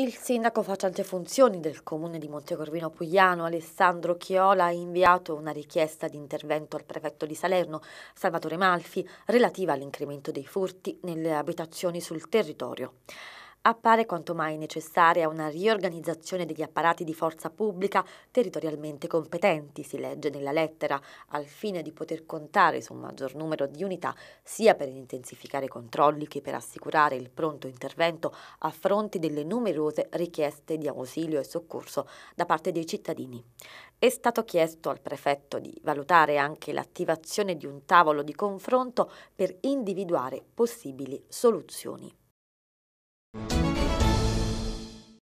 Il sindaco facente funzioni del comune di Montecorvino Pugliano, Alessandro Chiola, ha inviato una richiesta di intervento al prefetto di Salerno, Salvatore Malfi, relativa all'incremento dei furti nelle abitazioni sul territorio appare quanto mai necessaria una riorganizzazione degli apparati di forza pubblica territorialmente competenti, si legge nella lettera, al fine di poter contare su un maggior numero di unità sia per intensificare i controlli che per assicurare il pronto intervento a fronte delle numerose richieste di ausilio e soccorso da parte dei cittadini. È stato chiesto al prefetto di valutare anche l'attivazione di un tavolo di confronto per individuare possibili soluzioni.